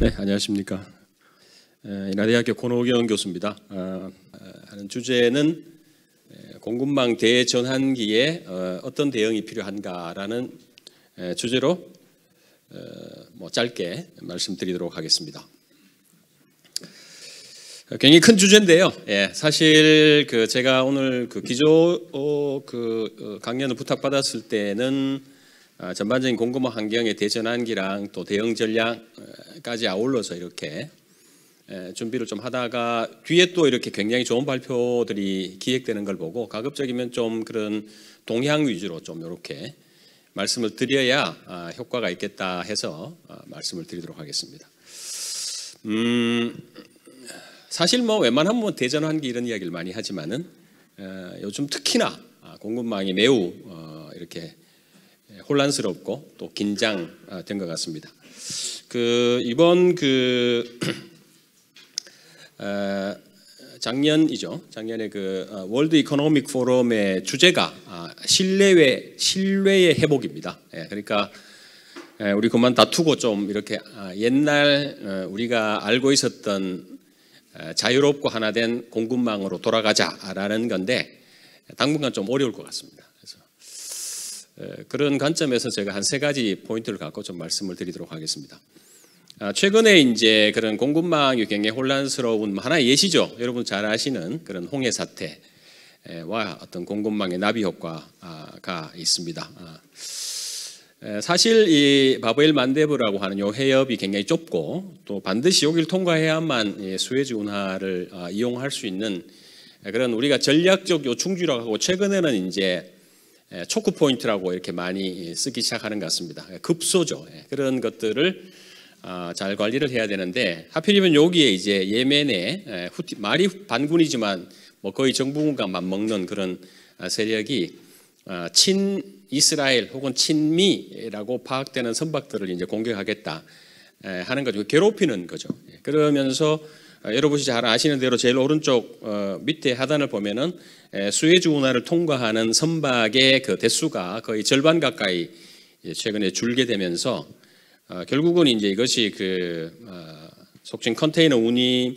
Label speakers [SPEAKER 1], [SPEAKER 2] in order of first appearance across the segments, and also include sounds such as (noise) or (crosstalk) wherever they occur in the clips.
[SPEAKER 1] 네, 안녕하십니까. 인하대학교 권호경 교수입니다. 아, 아, 하는 주제는 공급망 대전환기에 어, 어떤 대응이 필요한가라는 주제로 어, 뭐 짧게 말씀드리도록 하겠습니다. 굉장히 큰 주제인데요. 예, 사실 그 제가 오늘 그 기조 어, 그 강연을 부탁받았을 때는 아, 전반적인 공급망 환경의 대전환기랑 또 대응 전략까지 아울러서 이렇게 준비를 좀 하다가 뒤에 또 이렇게 굉장히 좋은 발표들이 기획되는 걸 보고 가급적이면 좀 그런 동향 위주로 좀 이렇게 말씀을 드려야 아, 효과가 있겠다 해서 아, 말씀을 드리도록 하겠습니다. 음, 사실 뭐 웬만하면 뭐 대전환기 이런 이야기를 많이 하지만은 요즘 특히나 공급망이 매우 어, 이렇게 예, 혼란스럽고 또 긴장된 아, 것 같습니다. 그 이번 그 (clears throat) 아, 작년이죠. 작년에 그 월드 이코노믹 포럼의 주제가 아, 신뢰의 신뢰의 회복입니다. 예, 그러니까 예, 우리 그만 다투고 좀 이렇게 옛날 어, 우리가 알고 있었던 자유롭고 하나된 공급망으로 돌아가자라는 건데 당분간 좀 어려울 것 같습니다. 그런 관점에서 제가 한 세 가지 포인트를 갖고 좀 말씀을 드리도록 하겠습니다. 아, 최근에 이제 그런 공급망 유경의 혼란스러운 뭐 하나의 예시죠. 여러분 잘 아시는 그런 홍해 사태와 어떤 공급망의 나비 효과가 있습니다. 아, 사실 이 바브엘 만데브라고 하는 요 해협이 굉장히 좁고 또 반드시 여기를 통과해야만 예, 수에즈 운하를 아, 이용할 수 있는 그런 우리가 전략적 요충지라고 하고 최근에는 이제 초크 예, 포인트라고 이렇게 많이 예, 쓰기 시작하는 것 같습니다. 예, 급소죠. 그런 것들을 아, 잘 관리를 해야 되는데 하필이면 여기에 이제 예멘의 후티, 말이 반군이지만 뭐 거의 정부군과 맞먹는 그런 아, 세력이 아, 친 이스라엘 혹은 친미라고 파악되는 선박들을 이제 공격하겠다 하는 거죠. 괴롭히는 거죠. 그러면서 여러분이 잘 아시는 대로 제일 오른쪽 어, 밑에 하단을 보면은 수에즈 운하를 통과하는 선박의 그 대수가 거의 절반 가까이 최근에 줄게 되면서 어, 결국은 이제 이것이 그 어, 속칭 컨테이너 운임을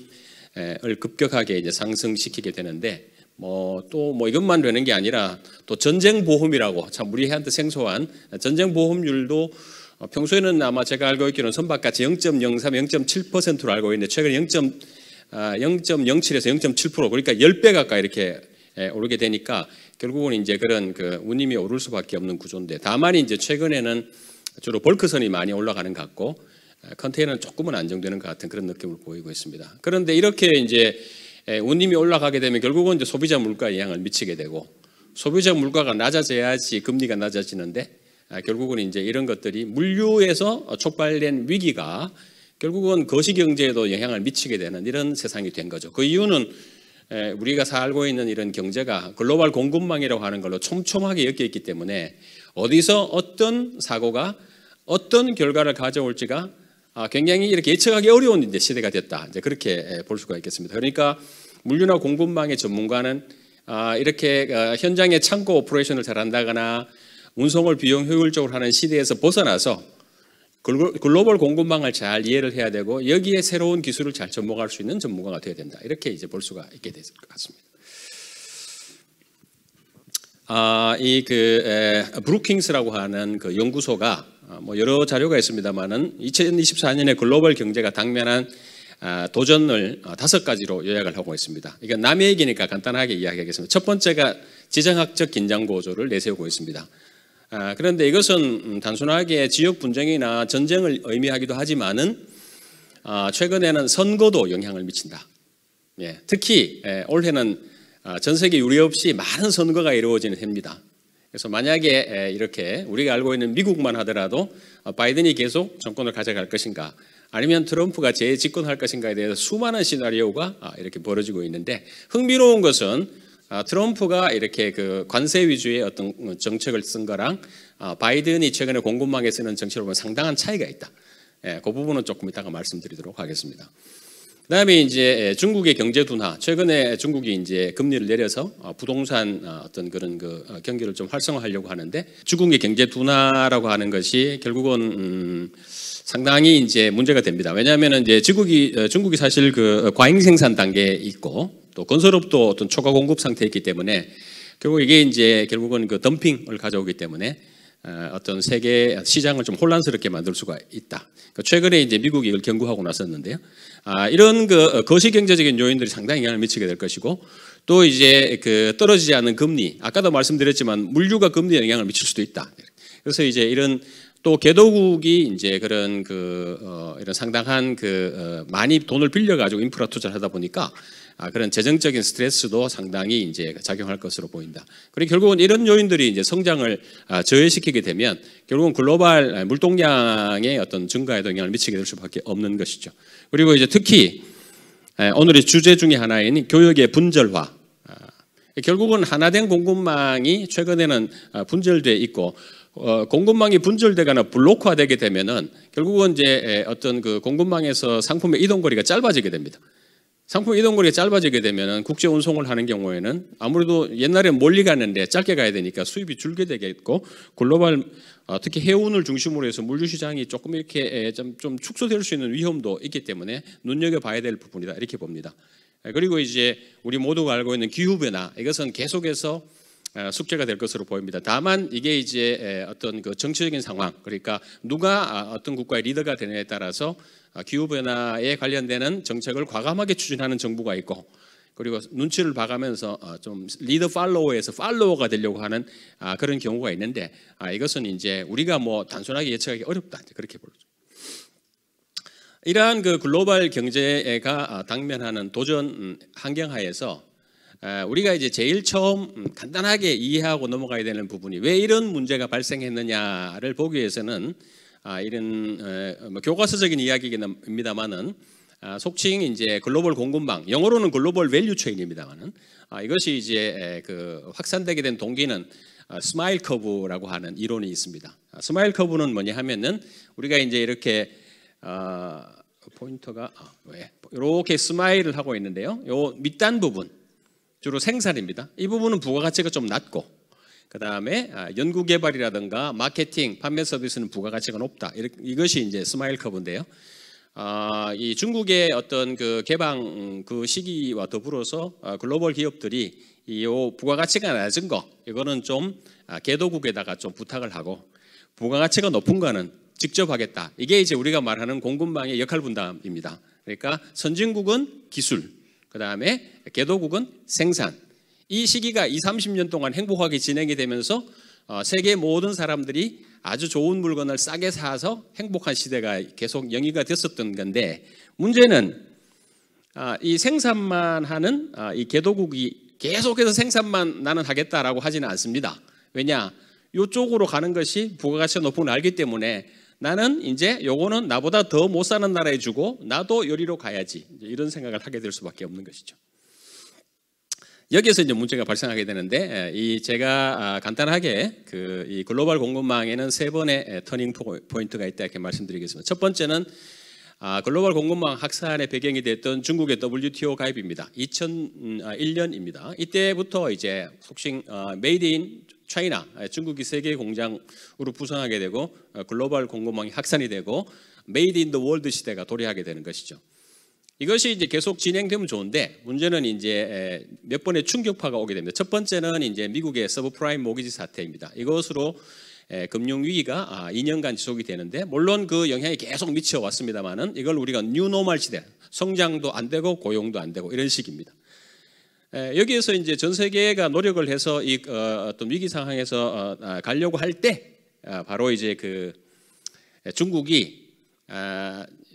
[SPEAKER 1] 급격하게 이제 상승시키게 되는데 뭐 또뭐 뭐 이것만 되는 게 아니라 또 전쟁 보험이라고 참 우리 한테 생소한 전쟁 보험률도 어, 평소에는 아마 제가 알고 있기로는 선박같이 0.03, 0.7%로 알고 있는데 최근 0.0.07에서 0.7% 그러니까 10배 가까이 이렇게 예, 오르게 되니까 결국은 이제 그런 그 운임이 오를 수밖에 없는 구조인데 다만 이제 최근에는 주로 벌크선이 많이 올라가는 것 같고 예, 컨테이너는 조금은 안정되는 것 같은 그런 느낌을 보이고 있습니다. 그런데 이렇게 이제 예, 운임이 올라가게 되면 결국은 이제 소비자 물가에 영향을 미치게 되고 소비자 물가가 낮아져야지 금리가 낮아지는데 아, 결국은 이제 이런 것들이 물류에서 촉발된 위기가 결국은 거시경제에도 영향을 미치게 되는 이런 세상이 된 거죠. 그 이유는 우리가 살고 있는 이런 경제가 글로벌 공급망이라고 하는 걸로 촘촘하게 엮여 있기 때문에 어디서 어떤 사고가 어떤 결과를 가져올지가 아, 굉장히 이렇게 예측하기 어려운 시대가 됐다. 이제 그렇게 볼 수가 있겠습니다. 그러니까 물류나 공급망의 전문가는 아, 이렇게 어, 현장의 창고 오퍼레이션을 잘한다거나 운송을 비용 효율적으로 하는 시대에서 벗어나서 글로벌 공급망을 잘 이해를 해야 되고 여기에 새로운 기술을 잘 접목할 수 있는 전문가가 되어야 된다. 이렇게 이제 볼 수가 있게 될 것 같습니다. 아, 이 그 브루킹스라고 하는 그 연구소가 아, 뭐 여러 자료가 있습니다만은 2024년에 글로벌 경제가 당면한 아, 도전을 아, 다섯 가지로 요약을 하고 있습니다. 이건 남의 얘기니까 간단하게 이야기하겠습니다. 첫 번째가 지정학적 긴장 구조를 내세우고 있습니다. 아, 그런데 이것은 음, 단순하게 지역 분쟁이나 전쟁을 의미하기도 하지만은 아, 최근에는 선거도 영향을 미친다. 예, 특히 예, 올해는 아, 전 세계 유례 없이 많은 선거가 이루어지는 해입니다. 그래서 만약에 예, 이렇게 우리가 알고 있는 미국만 하더라도 바이든이 계속 정권을 가져갈 것인가 아니면 트럼프가 재집권할 것인가에 대해서 수많은 시나리오가 이렇게 벌어지고 있는데 흥미로운 것은 아, 트럼프가 이렇게 그 관세 위주의 어떤 정책을 쓴 거랑 아, 바이든이 최근에 공급망에 쓰는 정책을 보면 상당한 차이가 있다. 예, 그 부분은 조금 이따가 말씀드리도록 하겠습니다. 그다음에 이제 예, 중국의 경제 둔화. 최근에 중국이 이제 금리를 내려서 어, 부동산 아, 어떤 그런 그 어, 경기를 좀 활성화하려고 하는데 중국의 경제 둔화라고 하는 것이 결국은 음 상당히 이제 문제가 됩니다. 왜냐하면 이제 중국이 어, 중국이 사실 그 과잉 생산 단계에 있고 또 건설업도 어떤 초과 공급 상태에 있기 때문에 결국 이게 이제 결국은 그 덤핑을 가져오기 때문에 어, 어떤 세계 시장을 좀 혼란스럽게 만들 수가 있다. 그러니까 최근에 이제 미국이 이걸 경고하고 나섰는데요. 아, 이런 그 어, 거시경제적인 요인들이 상당히 영향을 미치게 될 것이고 또 이제 그 떨어지지 않은 금리, 아까도 말씀드렸지만 물류가 금리에 영향을 미칠 수도 있다. 그래서 이제 이런 또 개도국이 이제 그런 그 어, 이런 상당한 그 어, 많이 돈을 빌려 가지고 인프라 투자를 하다 보니까 아, 그런 재정적인 스트레스도 상당히 이제 작용할 것으로 보인다. 그리고 결국은 이런 요인들이 이제 성장을 아, 저해시키게 되면 결국은 글로벌 물동량의 어떤 증가에도 영향을 미치게 될 수밖에 없는 것이죠. 그리고 이제 특히 오늘의 주제 중에 하나인 교역의 분절화. 아, 결국은 하나된 공급망이 최근에는 분절돼 있고 어, 공급망이 분절되거나 블록화되게 되면은 결국은 이제 어떤 그 공급망에서 상품의 이동 거리가 짧아지게 됩니다. 상품 이동 거리가 짧아지게 되면 국제 운송을 하는 경우에는 아무래도 옛날에 멀리 가는데 짧게 가야 되니까 수입이 줄게 되겠고 글로벌 어, 특히 해운을 중심으로 해서 물류 시장이 조금 이렇게 좀, 좀 축소될 수 있는 위험도 있기 때문에 눈여겨 봐야 될 부분이다 이렇게 봅니다. 그리고 이제 우리 모두가 알고 있는 기후 변화 이것은 계속해서 어, 숙제가 될 것으로 보입니다. 다만 이게 이제 어떤 그 정치적인 상황, 그러니까 누가 아, 어떤 국가의 리더가 되느냐에 따라서 아, 기후변화에 관련되는 정책을 과감하게 추진하는 정부가 있고 그리고 눈치를 봐가면서 아, 좀 리더 팔로워에서 팔로워가 되려고 하는 아, 그런 경우가 있는데 이것은 이제 우리가 뭐 단순하게 예측하기 어렵다 그렇게 보죠. 이러한 그 글로벌 경제가 당면하는 도전 음, 환경하에서 우리가 이제 제일 처음 음, 간단하게 이해하고 넘어가야 되는 부분이 왜 이런 문제가 발생했느냐를 보기 위해서는 아, 이런 에, 뭐 교과서적인 이야기입니다만은 아, 속칭 이제 글로벌 공급망 영어로는 글로벌 밸류 체인입니다만은 아, 이것이 이제 에, 그 확산되게 된 동기는 아, 스마일 커브라고 하는 이론이 있습니다. 아, 스마일 커브는 뭐냐 하면은 우리가 이제 이렇게 아, 포인터가 아, 왜 이렇게 스마일을 하고 있는데요. 요 밑단 부분 주로 생산입니다. 이 부분은 부가가치가 좀 낮고 그 다음에 아, 연구개발이라든가 마케팅, 판매 서비스는 부가가치가 높다. 이것이 이제 스마일 커브인데요. 아, 이 중국의 어떤 그 개방 음, 그 시기와 더불어서 아, 글로벌 기업들이 이 부가가치가 낮은 거 이거는 좀 아, 개도국에다가 좀 부탁을 하고 부가가치가 높은 거는 직접 하겠다. 이게 이제 우리가 말하는 공급망의 역할 분담입니다. 그러니까 선진국은 기술, 그 다음에 개도국은 생산, 이 시기가 2, 30년 동안 행복하게 진행이 되면서 어, 세계 모든 사람들이 아주 좋은 물건을 싸게 사서 행복한 시대가 계속 영위가 됐었던 건데 문제는 아, 이 생산만 하는 아, 이 개도국이 계속해서 생산만 나는 하겠다라고 하지는 않습니다. 왜냐? 이쪽으로 가는 것이 부가가치가 높은 알기 때문에 나는 이제 요거는 나보다 더 못 사는 나라에 주고 나도 요리로 가야지 이런 생각을 하게 될 수밖에 없는 것이죠. 여기에서 이제 문제가 발생하게 되는데 예, 이 제가 아, 간단하게 그 이 글로벌 공급망에는 세 번의 예, 터닝 포인트가 있다 이렇게 말씀드리겠습니다. 첫 번째는 아, 글로벌 공급망 학산의 배경이 됐던 중국의 WTO 가입입니다. 2001년입니다. 음, 아, 이때부터 이제 속칭 메이드 인 차이나 중국이 세계 공장으로 부상하게 되고 어, 글로벌 공급망이 확산이 되고 메이드 인 더 월드 시대가 도래하게 되는 것이죠. 이것이 이제 계속 진행되면 좋은데 문제는 이제 몇 번의 충격파가 오게 됩니다. 첫 번째는 이제 미국의 서브프라임 모기지 사태입니다. 이것으로 금융 위기가 2년간 아, 지속이 되는데 물론 그 영향이 계속 미쳐왔습니다만은 이걸 우리가 뉴노멀 시대 성장도 안 되고 고용도 안 되고 이런 식입니다. 여기에서 이제 전 세계가 노력을 해서 이 어, 어떤 위기 상황에서 어, 아, 가려고 할때 아, 바로 이제 그 중국이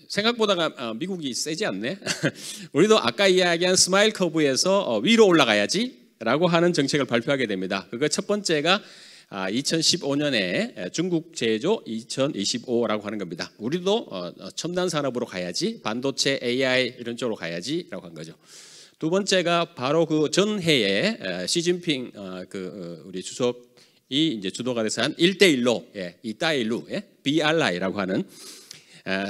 [SPEAKER 1] 생각보다 어, 미국이 세지 않네. (laughs) 우리도 아까 이야기한 스마일 커브에서 어, 위로 올라가야지 라고 하는 정책을 발표하게 됩니다. 그거 첫 번째가 2015년에 아, 중국 제조 2025라고 하는 겁니다. 우리도 어, 첨단 산업으로 가야지, 반도체, AI 이런 쪽으로 가야지라고 한 거죠. 두 번째가 바로 그 전해에 시진핑 그 우리 주석이 이제 주도가 돼서 한 1대1로 예, 이따일루 예, BRI라고 하는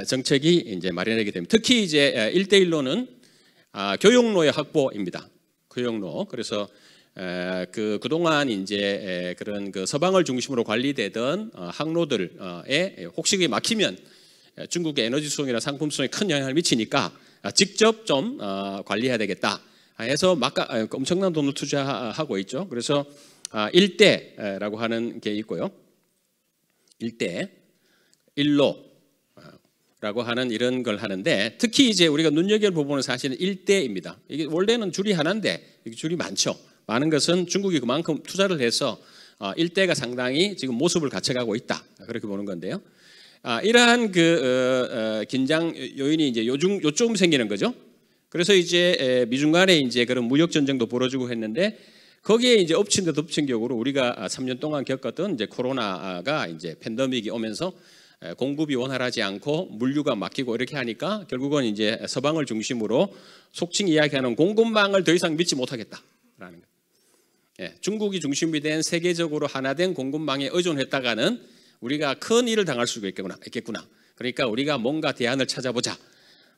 [SPEAKER 1] 정책이 이제 마련하게 됩니다. 특히 이제 1대1로는 아, 교육로의 확보입니다. 교육로. 그래서 그 그동안 이제 그런 그 서방을 중심으로 관리되던 어, 항로들에 어, 혹시 막히면 중국의 에너지 수송이나 상품 수송에 큰 영향을 미치니까 아, 직접 좀 어, 관리해야 되겠다 해서 막 아, 그 엄청난 돈을 투자하고 있죠. 그래서 일대라고 하는 게 있고요. 일대, 일로, 라고 하는 이런 걸 하는데 특히 이제 우리가 눈여겨볼 부분은 사실은 일대입니다. 이게 원래는 줄이 하나인데 줄이 많죠. 많은 것은 중국이 그만큼 투자를 해서 아, 일대가 상당히 지금 모습을 갖춰가고 있다. 그렇게 보는 건데요. 아, 이러한 그 어, 어, 긴장 요인이 이제 요즘 요쯤 생기는 거죠. 그래서 이제 에, 미중 간에 이제 그런 무역 전쟁도 벌어지고 했는데 거기에 이제 엎친 데 덮친 격으로 우리가 3년 동안 겪었던 이제 코로나가 이제 팬데믹이 오면서 공급이 원활하지 않고 물류가 막히고 이렇게 하니까 결국은 이제 서방을 중심으로 속칭 이야기하는 공급망을 더 이상 믿지 못하겠다라는 것. 예, 중국이 중심이 된 세계적으로 하나된 공급망에 의존했다가는 우리가 큰 일을 당할 수 있겠구나. 있겠구나. 그러니까 우리가 뭔가 대안을 찾아보자.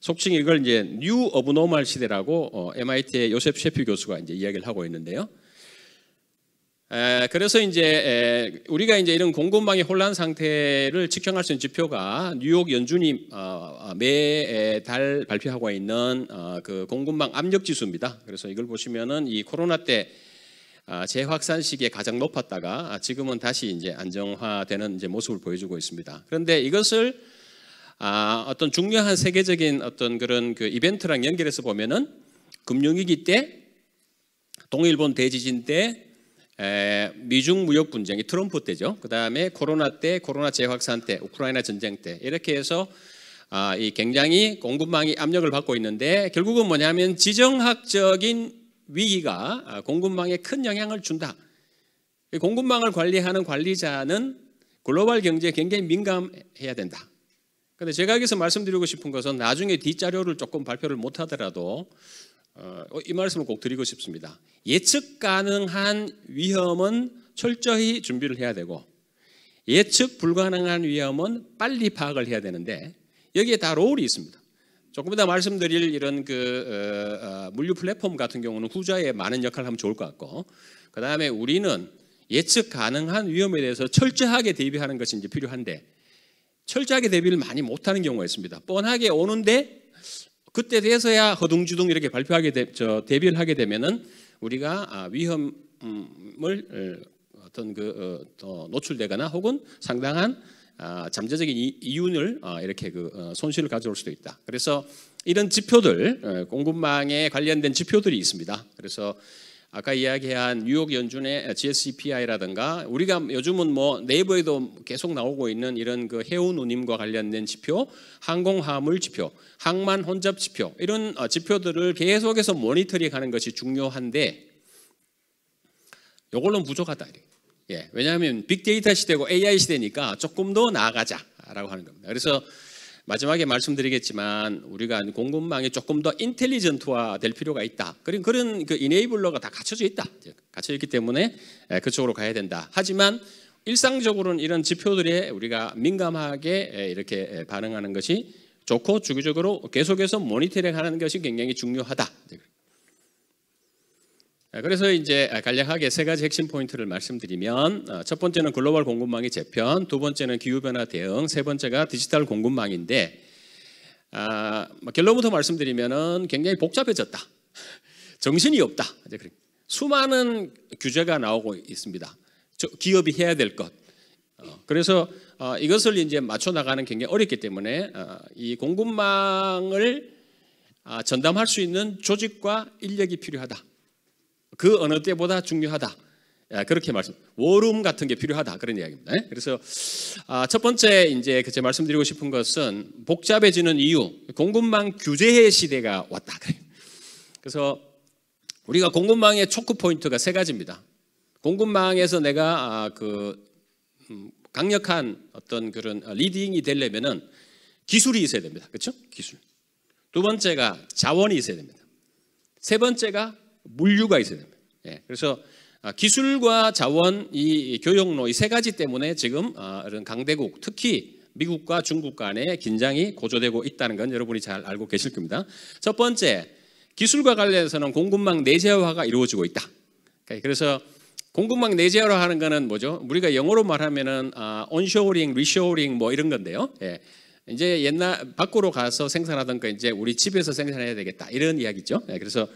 [SPEAKER 1] 속칭 이걸 이제 뉴 어브노멀 시대라고 어, MIT의 요셉 셰피 교수가 이제 이야기를 하고 있는데요. 에, 그래서 이제 에, 우리가 이제 이런 공급망의 혼란 상태를 측정할 수 있는 지표가 뉴욕 연준이 어, 어 매달 발표하고 있는 어, 그 공급망 압력 지수입니다. 그래서 이걸 보시면은 이 코로나 때 아, 재확산 시기에 가장 높았다가 아, 지금은 다시 이제 안정화되는 이제 모습을 보여주고 있습니다. 그런데 이것을 아, 어떤 중요한 세계적인 어떤 그런 그 이벤트랑 연결해서 보면은 금융위기 때 동일본 대지진 때 에, 미중 무역 분쟁이 트럼프 때죠. 그 다음에 코로나 때, 코로나 재확산 때, 우크라이나 전쟁 때 이렇게 해서 아, 이 굉장히 공급망이 압력을 받고 있는데 결국은 뭐냐면 지정학적인 위기가 아, 공급망에 큰 영향을 준다. 공급망을 관리하는 관리자는 글로벌 경제에 굉장히 민감해야 된다. 그런데 제가 여기서 말씀드리고 싶은 것은 나중에 뒷자료를 조금 발표를 못하더라도 어, 어, 이 말씀을 꼭 드리고 싶습니다. 예측 가능한 위험은 철저히 준비를 해야 되고 예측 불가능한 위험은 빨리 파악을 해야 되는데 여기에 다 롤이 있습니다. 조금 이따 말씀드릴 이런 그 어, 어 물류 플랫폼 같은 경우는 후자에 많은 역할을 하면 좋을 것 같고 그 다음에 우리는 예측 가능한 위험에 대해서 철저하게 대비하는 것이 이제 필요한데 철저하게 대비를 많이 못하는 경우가 있습니다. 뻔하게 오는데 그때 돼서야 허둥지둥 이렇게 발표하게 되, 저 데뷔를 하게 되면은 우리가 아, 위험을 어, 어떤 그 어, 노출되거나 혹은 상당한 아, 잠재적인 이윤을 아, 이렇게 그 어, 손실을 가져올 수도 있다. 그래서 이런 지표들 공급망에 관련된 지표들이 있습니다. 그래서 아까 이야기한 뉴욕 연준의 GSCPI라든가 우리가 요즘은 뭐 네이버에도 계속 나오고 있는 이런 그 해운 운임과 관련된 지표, 항공 화물 지표, 항만 혼잡 지표 이런 어, 지표들을 계속해서 모니터링하는 것이 중요한데 이걸로는 부족하다. 예, 왜냐하면 빅데이터 시대고 AI 시대니까 조금 더 나아가자라고 하는 겁니다. 그래서 마지막에 말씀드리겠지만 우리가 공급망이 조금 더 인텔리전트화 될 필요가 있다. 그런 그런 그 이네이블러가 다 갖춰져 있다. 갖춰 져 있기 때문에 그쪽으로 가야 된다. 하지만 일상적으로는 이런 지표들에 우리가 민감하게 이렇게 반응하는 것이 좋고 주기적으로 계속해서 모니터링 하는 것이 굉장히 중요하다. 네, 그래서 이제 간략하게 세 가지 핵심 포인트를 말씀드리면 어, 첫 번째는 글로벌 공급망의 재편, 두 번째는 기후변화 대응, 세 번째가 디지털 공급망인데 아, 뭐 결론부터 말씀드리면 굉장히 복잡해졌다. (laughs) 정신이 없다. 수많은 규제가 나오고 있습니다. 기업이 해야 될 것. 어, 그래서 어, 이것을 이제 맞춰 나가는 굉장히 어렵기 때문에 이 공급망을 아, 전담할 수 있는 조직과 인력이 필요하다. 그 어느 때보다 중요하다. 예, 그렇게 말씀. 워룸 같은 게 필요하다 그런 이야기입니다. 예? 그래서 아, 첫 번째 이제 그 제 말씀드리고 싶은 것은 복잡해지는 이유, 공급망 규제의 시대가 왔다. (laughs) 그래서 우리가 공급망의 초크 포인트가 세 가지입니다. 공급망에서 내가 아, 그 음, 강력한 어떤 그런 리딩이 되려면은 기술이 있어야 됩니다. 그렇죠? 기술. 두 번째가 자원이 있어야 됩니다. 세 번째가 물류가 있어야 됩니다. 예, 그래서 아, 기술과 자원, 이 교역로 이 세 가지 때문에 지금 아, 이런 강대국, 특히 미국과 중국 간의 긴장이 고조되고 있다는 건 여러분이 잘 알고 계실 겁니다. 첫 번째, 기술과 관련해서는 공급망 내재화가 이루어지고 있다. 예, 그래서 공급망 내재화로 는 거는 뭐죠? 우리가 영어로 말하면은 온쇼링리쇼링뭐 아, 이런 건데요. 예. 이제 옛날 밖으로 가서 생산하던 거 이제 우리 집에서 생산해야 되겠다 이런 이야기죠. 예. 그래서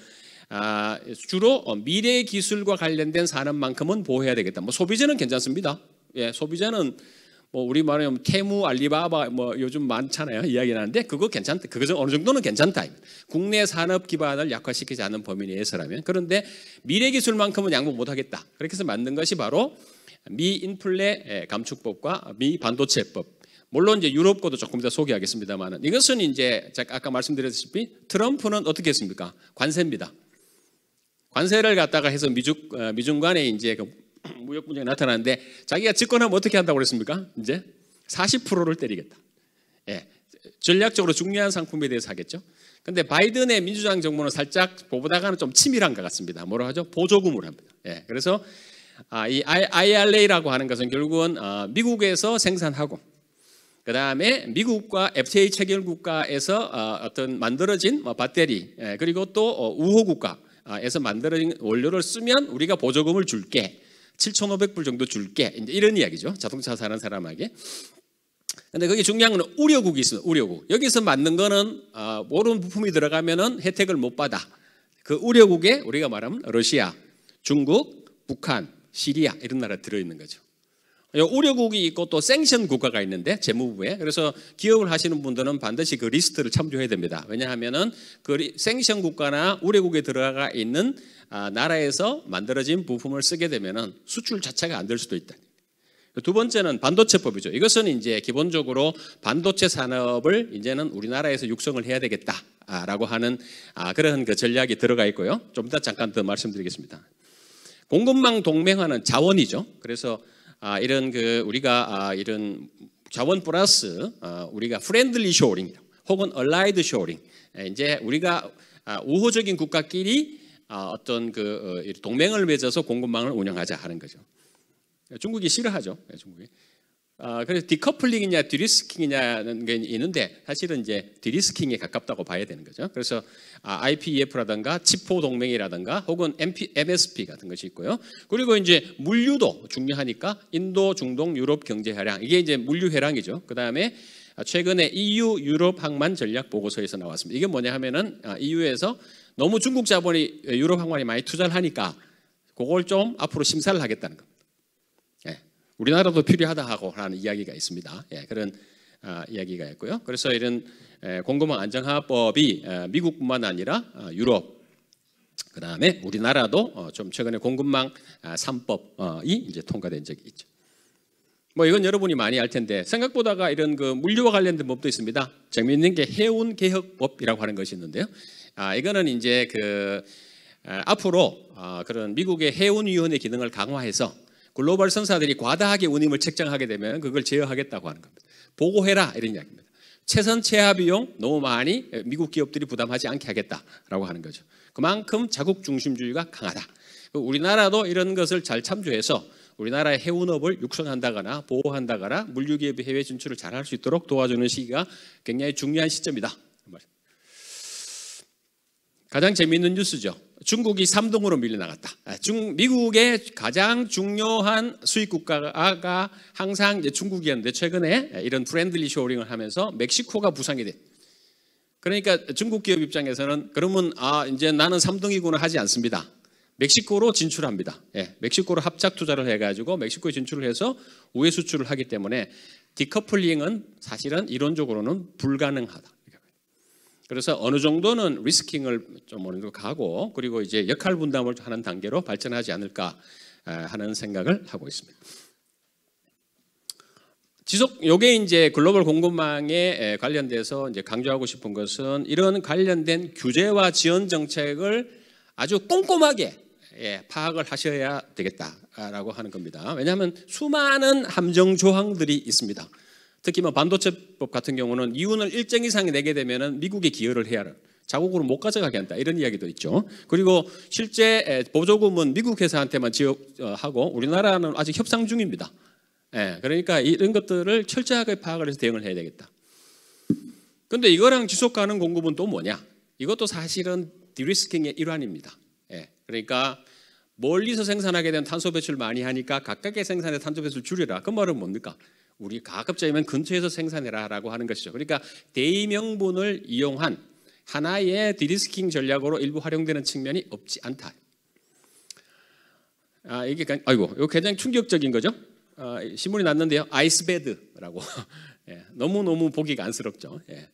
[SPEAKER 1] 아, 주로 어, 미래 기술과 관련된 산업만큼은 보호해야 되겠다. 뭐소비자는 괜찮습니다. 예, 소비자는뭐 우리 말하면 로 테무, 알리바바 뭐 요즘 많잖아요. (laughs) 이야기 하는데 그거 괜찮다. 그거 어느 정도는 괜찮다. 국내 산업 기반을 약화시키지 않는 범위 내에서라면. 그런데 미래 기술만큼은 양보 못 하겠다. 그렇게 해서 만든 것이 바로 미 인플레 예, 감축법과 미 반도체법 물론 이제 유럽 거도 조금 더 소개하겠습니다만 이것은 이제 제가 아까 말씀드렸다시피 트럼프는 어떻게 했습니까? 관세입니다. 관세를 갖다가 해서 미중 어, 미중간에 이제 그 (clears throat) 무역 분쟁이 나타나는데 자기가 집권하면 어떻게 한다고 그랬습니까? 이제 40%를 때리겠다. 예. 전략적으로 중요한 상품에 대해서 하겠죠. 근데 바이든의 민주당 정부는 살짝 보다가는좀 치밀한 것 같습니다. 뭐라 하죠? 보조금을 합니다. 예. 그래서 아, 이 IRA라고 하는 것은 결국은 아, 미국에서 생산하고 그 다음에 미국과 FTA 체결 국가에서 어, 어떤 만들어진 뭐 배터리 예, 그리고 또 어, 우호 국가 아, 에서 만들어진 원료를 쓰면 우리가 보조금을 줄게. 7,500불 정도 줄게. 이제 이런 이야기죠. 자동차 사는 사람에게. 근데 그게 중요한 거는 우려국이 있습니다. 우려국. 여기서 만든 거는 아, 모든 부품이 들어가면은 혜택을 못 받아. 그 우려국에 우리가 말하면 러시아, 중국, 북한, 시리아 이런 나라 들어 있는 거죠. 우려국이 있고 또 생션 국가가 있는데 재무부에 그래서 기업을 하시는 분들은 반드시 그 리스트를 참조해야 됩니다. 왜냐하면은 그 생션 국가나 우려국에 들어가 있는 아, 나라에서 만들어진 부품을 쓰게 되면은 수출 자체가 안 될 수도 있다. 두 번째는 반도체법이죠. 이것은 이제 기본적으로 반도체 산업을 이제는 우리나라에서 육성을 해야 되겠다라고 하는 아, 그런 그 전략이 들어가 있고요. 좀 이따 잠깐 더 말씀드리겠습니다. 공급망 동맹화는 자원이죠. 그래서 아, 이런 그 우리가 아, 이런 자원 플러스 아, 우리가 프렌들리 쇼링 혹은 얼라이드 쇼링 예, 이제 우리가 아, 우호적인 국가끼리 아, 어떤 그 어, 동맹을 맺어서 공급망을 운영하자 하는 거죠. 중국이 싫어하죠. 예, 중국이 어, 그래서 디커플링이냐 디리스킹이냐는 게 있는데 사실은 이제 디리스킹에 가깝다고 봐야 되는 거죠. 그래서 아, IPEF라든가 치포 동맹이라든가 혹은 MP, MSP 같은 것이 있고요. 그리고 이제 물류도 중요하니까 인도, 중동, 유럽 경제 회랑 이게 이제 물류 회랑이죠. 그 다음에 최근에 EU 유럽 항만 전략 보고서에서 나왔습니다. 이게 뭐냐 하면은 아, EU에서 너무 중국 자본이 유럽 항만에 많이 투자를 하니까 그걸 좀 앞으로 심사를 하겠다는 겁니다. 우리나라도 필요하다 하고하는 이야기가 있습니다. 예, 그런 아, 이야기가 있고요. 그래서 이런 공급망 안정화법이 미국뿐만 아니라 어, 유럽 그 다음에 우리나라도 어, 좀 최근에 공급망 3법이 아, 어, 이제 통과된 적이 있죠. 뭐 이건 여러분이 많이 알 텐데 생각보다가 이런 그 물류와 관련된 법도 있습니다. 재미있는게 해운 개혁법이라고 하는 것이 있는데요. 아 이거는 이제 그 앞으로 그런 미국의 해운 위원회 기능을 강화해서 글로벌 선사들이 과다하게 운임을 책정하게 되면 그걸 제어하겠다고 하는 겁니다. 보고해라 이런 이야기입니다. 최선 최하 비용 너무 많이 미국 기업들이 부담하지 않게 하겠다라고 하는 거죠. 그만큼 자국 중심주의가 강하다. 그 우리나라도 이런 것을 잘 참조해서 우리나라의 해운업을 육성한다거나 보호한다거나 물류기업의 해외 진출을 잘할 수 있도록 도와주는 시기가 굉장히 중요한 시점이다. 그 가장 재미있는 뉴스죠. 중국이 3등으로 밀려나갔다. 아, 중, 미국의 가장 중요한 수입 국가가 항상 이제 중국이었는데 최근에 이런 프렌들리 쇼링을 하면서 멕시코가 부상이 돼. 그러니까 중국 기업 입장에서는 그러면 아 이제 나는 3등이구나 하지 않습니다. 멕시코로 진출합니다. 예, 멕시코로 합작 투자를 해가지고 멕시코에 진출을 해서 우회 수출을 하기 때문에 디커플링은 사실은 이론적으로는 불가능하다. 그래서 어느 정도는 리스킹을 좀 어느 정도 가고 그리고 이제 역할 분담을 하는 단계로 발전하지 않을까 하는 생각을 하고 있습니다. 지속 요게 이제 글로벌 공급망에 관련돼서 이제 강조하고 싶은 것은 이런 관련된 규제와 지원 정책을 아주 꼼꼼하게 파악을 하셔야 되겠다라고 하는 겁니다. 왜냐하면 수많은 함정 조항들이 있습니다. 특히 뭐 반도체법 같은 경우는 이윤을 일정 이상 이 내게 되면은 미국에 기여를 해야 하는 자국으로 못 가져가게 한다 이런 이야기도 있죠. 그리고 실제 보조금은 미국 회사한테만 지역하고 어, 우리나라는 아직 협상 중입니다. 예, 그러니까 이런 것들을 철저하게 파악을 해서 대응을 해야 되겠다. 근데 이거랑 지속 가능 공급은 또 뭐냐? 이것도 사실은 디리스킹의 일환입니다. 예, 그러니까 멀리서 생산하게 된 탄소 배출 을 많이 하니까 가깝게 생산해 탄소 배출 줄이라. 그 말은 뭡니까? 우리 가급적이면 근처에서 생산해라라고 하는 것이죠. 그러니까 대명분을 이용한 하나의 디리스킹 전략으로 일부 활용되는 측면이 없지 않다. 아 이게 아이고 이거 굉장히 충격적인 거죠. 아, 신문이 났는데요. 아이스베드라고 (laughs) 예, 너무 너무 보기 안쓰럽죠. 예.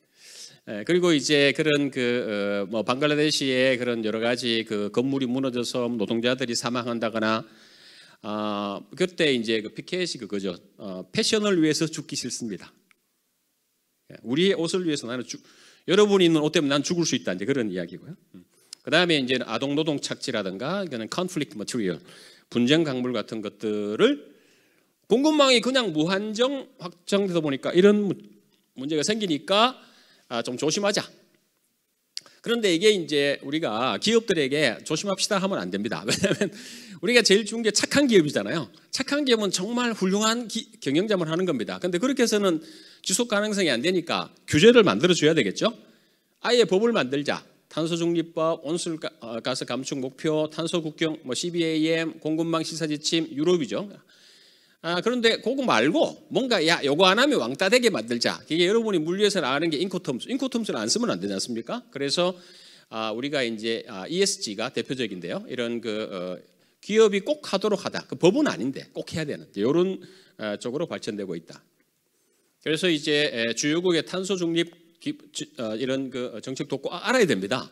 [SPEAKER 1] 예, 그리고 이제 그런 그뭐 어, 뭐 방글라데시의 그런 여러 가지 그 건물이 무너져서 노동자들이 사망한다거나 어, 그때 이제 그 피켓이 그거죠. 어, 패션을 위해서 죽기 싫습니다. 예, 우리의 옷을 위해서 나는 죽, 여러분이 있는 옷 때문에 난 죽을 수 있다. 이제 그런 이야기고요. 음. 그 다음에 이제 아동 노동 착취라든가 이거는 컨플릭트 머티리얼 뭐 분쟁 강물 같은 것들을 공급망이 그냥 무한정 확장되다 보니까 이런 문제가 생기니까 아, 좀 조심하자. 그런데 이게 이제 우리가 기업들에게 조심합시다 하면 안 됩니다. (laughs) 왜냐하면 우리가 제일 좋은 게 착한 기업이잖아요. 착한 기업은 정말 훌륭한 기, 경영자만 하는 겁니다. 근데 그렇게 해서는 지속 가능성이 안 되니까 규제를 만들어 줘야 되겠죠. 아예 법을 만들자. 탄소 중립법, 온실가스 어, 감축 목표, 탄소 국경, 뭐 CBAM, 공급망 시사 지침, 유럽이죠. 아, 그런데 그거 말고 뭔가 야 요거 안 하면 왕따 되게 만들자. 이게 여러분이 물리에서 아는 게 인코텀스. 인코텀스를 안 쓰면 안 되지 않습니까? 그래서 아, 우리가 이제 아, ESG가 대표적인데요. 이런 그 어, 기업이 꼭 하도록 하다. 그 법은 아닌데 꼭 해야 되는 이런 어, 쪽으로 발전되고 있다. 그래서 이제 주요국의 탄소 중립 어, 이런 그 정책도 꼭 아, 알아야 됩니다.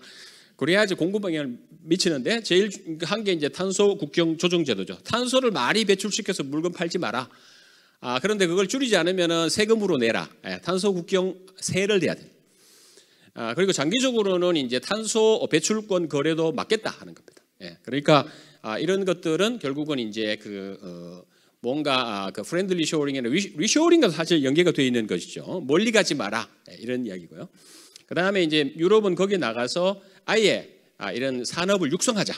[SPEAKER 1] 그래야지 공급 방향을 미치는데 제일 그 한게 이제 탄소 국경 조정 제도죠. 탄소를 많이 배출시켜서 물건 팔지 마라. 아, 그런데 그걸 줄이지 않으면 세금으로 내라. 예, 탄소 국경 세를 내야 돼. 아, 그리고 장기적으로는 이제 탄소 배출권 거래도 막겠다 하는 겁니다. 예, 그러니까 아, 이런 것들은 결국은 이제 그 어, 뭔가 아, 그 프렌들리 쇼링이나리쇼링과 사실 연계가 되어 있는 것이죠. 멀리 가지 마라 예, 이런 이야기고요. 그 다음에 이제 유럽은 거기에 나가서 아예 아, 이런 산업을 육성하자.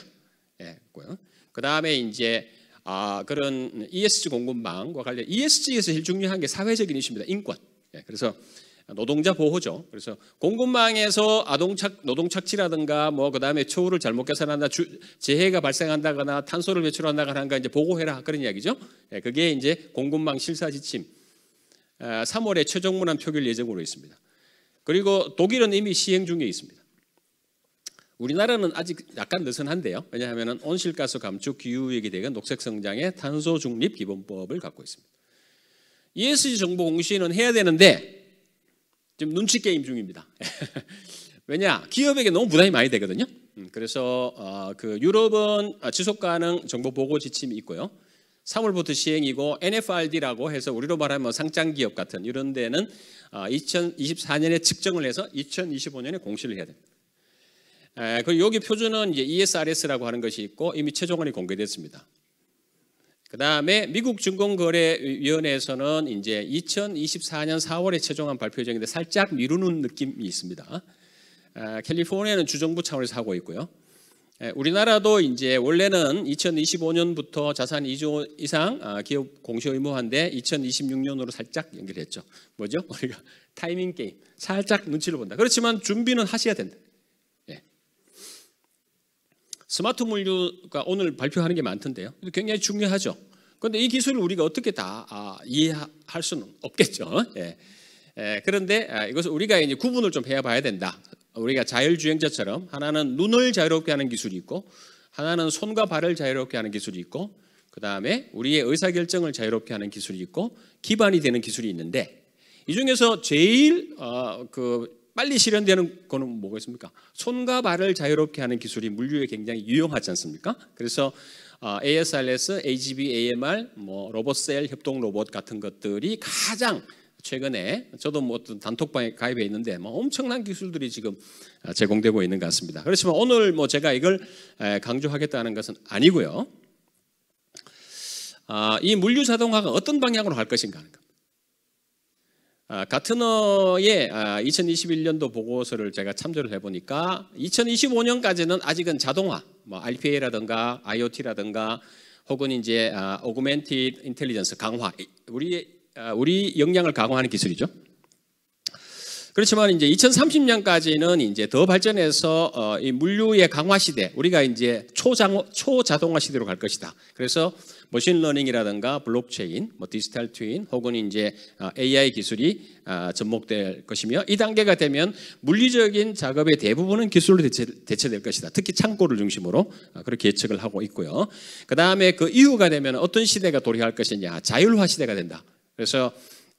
[SPEAKER 1] 예, 고요. 그 다음에 이제 아, 그런 ESG 공급망과 관련 ESG에서 제일 중요한 게 사회적인 이슈입니다. 인권. 예, 그래서 노동자 보호죠. 그래서 공급망에서 아동 착 노동 착취라든가 뭐 그다음에 초우를 잘못 계산한다, 주, 재해가 발생한다거나 탄소를 배출한다거나 하는 이제 보고해라 그런 이야기죠. 예, 그게 이제 공급망 실사 지침 3월에 아, 최종문안 표결 예정으로 있습니다. 그리고 독일은 이미 시행 중에 있습니다. 우리나라는 아직 약간 느슨한데요. 왜냐하면 온실가스 감축, 기후위기 대응, 녹색성장의 탄소중립 기본법을 갖고 있습니다. ESG 정보 공시는 해야 되는데 지금 눈치 게임 중입니다. (laughs) 왜냐 기업에게 너무 부담이 많이 되거든요. 음, 그래서 어, 그 유럽은 아, 지속 가능 정보 보고 지침이 있고요. 3월부터 시행이고 NFRD라고 해서 우리로 말하면 뭐 상장 기업 같은 이런 데는 2024년에 아, 측정을 해서 2025년에 공시를 해야 됩니다. 그리고 여기 표준은 이제 ESRS라고 하는 것이 있고 이미 최종안이 공개됐습니다. 그 다음에 미국 증권거래위원회에서는 이제 2024년 4월에 최종한 발표 예정인데 살짝 미루는 느낌이 있습니다. 아, 캘리포니아는 주정부 차원에서 하고 있고요. 에, 우리나라도 이제 원래는 2025년부터 자산 2조 이상 아, 기업 공시 의무화인데 2026년으로 살짝 연결했죠. 뭐죠? (laughs) 우리가 타이밍 게임. 살짝 눈치를 본다. 그렇지만 준비는 하셔야 된다. 스마트 물류가 오늘 발표하는 게 많던데요. 굉장히 중요하죠. 그런데 이 기술을 우리가 어떻게 다 아, 이해할 수는 없겠죠. (laughs) 예. 예, 그런데 아, 이것을 우리가 이제 구분을 좀 해봐야 된다. 우리가 자율주행자처럼 하나는 눈을 자유롭게 하는 기술이 있고 하나는 손과 발을 자유롭게 하는 기술이 있고 그 다음에 우리의 의사결정을 자유롭게 하는 기술이 있고 기반이 되는 기술이 있는데 이 중에서 제일 어, 그 빨리 실현되는 거는 뭐가 있습니까? 손과 발을 자유롭게 하는 기술이 물류에 굉장히 유용하지 않습니까? 그래서 아, ASRS, AGB, AMR, 뭐 로봇셀 협동 로봇 같은 것들이 가장 최근에 저도 뭐 어떤 단톡방에 가입해 있는데 뭐 엄청난 기술들이 지금 아, 제공되고 있는 것 같습니다. 그렇지만 오늘 뭐 제가 이걸 강조하겠다는 것은 아니고요. 아, 이 물류 자동화가 어떤 방향으로 갈 것인가 하는 것. 가트너의 아, 2021년도 아, 보고서를 제가 참조를 해보니까 2025년까지는 아직은 자동화, 뭐 RPA라든가 IoT라든가 혹은 이제 어그멘티드 아, 인텔리전스 강화, 우리 우리 역량을 강화하는 기술이죠. 그렇지만 이제 2030년까지는 이제 더 발전해서 어, 이 물류의 강화 시대, 우리가 이제 초장 초자동화 시대로 갈 것이다. 그래서 머신러닝이라든가 블록체인, 뭐 디지털 트윈 혹은 이제 아, AI 기술이 아, 접목될 것이며 이 단계가 되면 물리적인 작업의 대부분은 기술로 대체, 대체될 것이다. 특히 창고를 중심으로 아, 그렇게 예측을 하고 있고요. 그 다음에 그 이후가 되면 어떤 시대가 도래할 것이냐 자율화 시대가 된다. 그래서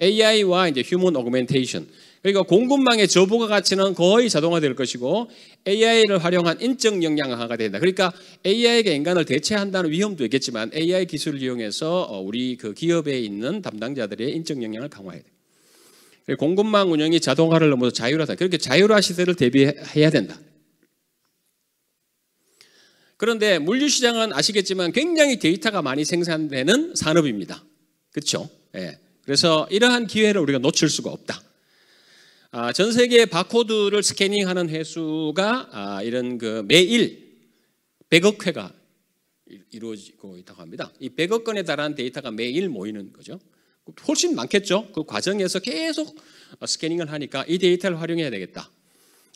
[SPEAKER 1] AI와 이제 휴먼 오그멘테이션 그러니까 공급망의 저부가 가치는 거의 자동화될 것이고 AI를 활용한 인적 역량화가 된다. 그러니까 AI가 인간을 대체한다는 위험도 있겠지만 AI 기술을 이용해서 어, 우리 그 기업에 있는 담당자들의 인적 역량을 강화해야 돼. 공급망 운영이 자동화를 넘어서 자율화다. 그렇게 자율화 시대를 대비해야 된다. 그런데 물류시장은 아시겠지만 굉장히 데이터가 많이 생산되는 산업입니다. 그렇죠? 예. 그래서 이러한 기회를 우리가 놓칠 수가 없다. 아, 전 세계 바코드를 스캐닝하는 횟수가 아, 이런 그 매일 100억 회가 이루어지고 있다고 합니다. 이 100억 건에 달하는 데이터가 매일 모이는 거죠. 훨씬 많겠죠. 그 과정에서 계속 스캐닝을 하니까 이 데이터를 활용해야 되겠다.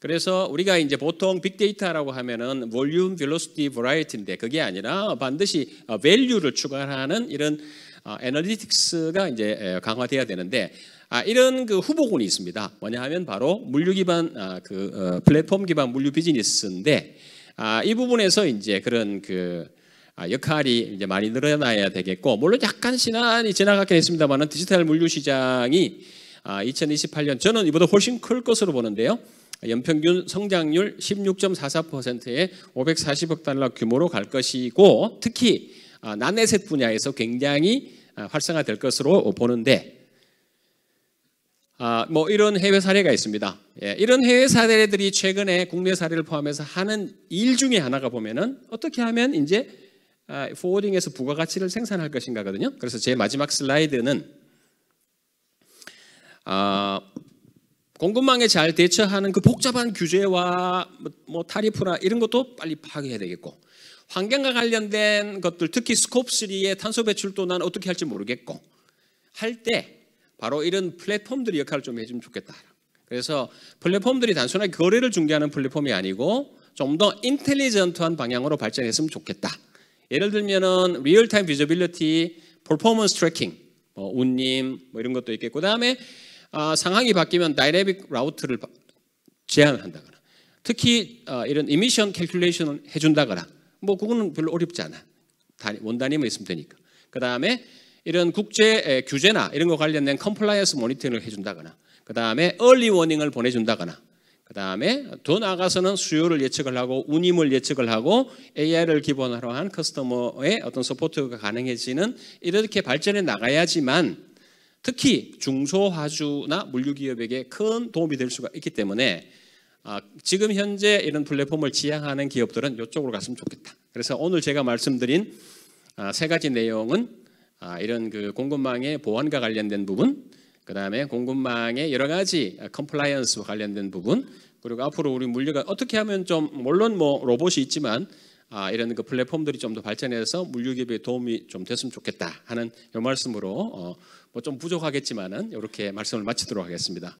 [SPEAKER 1] 그래서 우리가 이제 보통 빅데이터라고 하면은 볼륨, 벨로시티, 버라이어티인데 그게 아니라 반드시 밸류를 어, 추가하는 이런 애널리틱스가 어, 이제 강화되어야 되는데 아, 이런 그 후보군이 있습니다. 뭐냐 하면 바로 물류 기반 아, 그 어, 플랫폼 기반 물류 비즈니스인데 아, 이 부분에서 이제 그런 그 아, 역할이 이제 많이 늘어나야 되겠고 물론 약간 시간이 지나갔긴 했습니다만은 디지털 물류 시장이 아, 2028년 저는 이보다 훨씬 클 것으로 보는데요. 연평균 성장률 16.44%에 540억 달러 규모로 갈 것이고 특히 아, 난해셋 분야에서 굉장히 아, 활성화될 것으로 보는데 아, 뭐 이런 해외 사례가 있습니다. 예, 이런 해외 사례들이 최근에 국내 사례를 포함해서 하는 일 중에 하나가 보면은 어떻게 하면 이제 아, 포워딩에서 부가가치를 생산할 것인가거든요. 그래서 제 마지막 슬라이드는 아, 공급망에 잘 대처하는 그 복잡한 규제와 뭐, 뭐 타리프나 이런 것도 빨리 파괴해야 되겠고 환경과 관련된 것들 특히 스콥 코 3의 탄소 배출도 난 어떻게 할지 모르겠고 할때 바로 이런 플랫폼들이 역할을 좀 해주면 좋겠다. 그래서 플랫폼들이 단순하게 거래를 중개하는 플랫폼이 아니고 좀 더 인텔리전트한 방향으로 발전했으면 좋겠다. 예를 들면은 리얼타임 비저빌리티, 퍼포먼스 트래킹, 뭐운님뭐 이런 것도 있겠고 그다음에 아, 상황이 바뀌면 다이내믹 라우트를 제한 한다거나 특히 아, 이런 이미션 캘큘레이션을 해준다거나 뭐 그거는 별로 어렵지 않아. 원단위만 있으면 되니까. 그 다음에 이런 국제 규제나 이런 거 관련된 컴플라이언스 모니터링을 해준다거나 그 다음에 얼리 워닝을 보내준다거나 그 다음에 더 나아가서는 수요를 예측을 하고 운임을 예측을 하고 AI를 기본으로 한 커스터머의 어떤 서포트가 가능해지는 이렇게 발전해 나가야지만 특히 중소화주나 물류기업에게 큰 도움이 될 수가 있기 때문에 아, 지금 현재 이런 플랫폼을 지향하는 기업들은 이쪽으로 갔으면 좋겠다. 그래서 오늘 제가 말씀드린 아, 세 가지 내용은 아, 이런 그 공급망의 보안과 관련된 부분, 그 다음에 공급망의 여러 가지 컴플라이언스와 관련된 부분, 그리고 앞으로 우리 물류가 어떻게 하면 좀 물론 뭐 로봇이 있지만 아, 이런 그 플랫폼들이 좀 더 발전해서 물류기업에 도움이 좀 됐으면 좋겠다 하는 이 말씀으로 어, 뭐 좀 부족하겠지만은 이렇게 말씀을 마치도록 하겠습니다.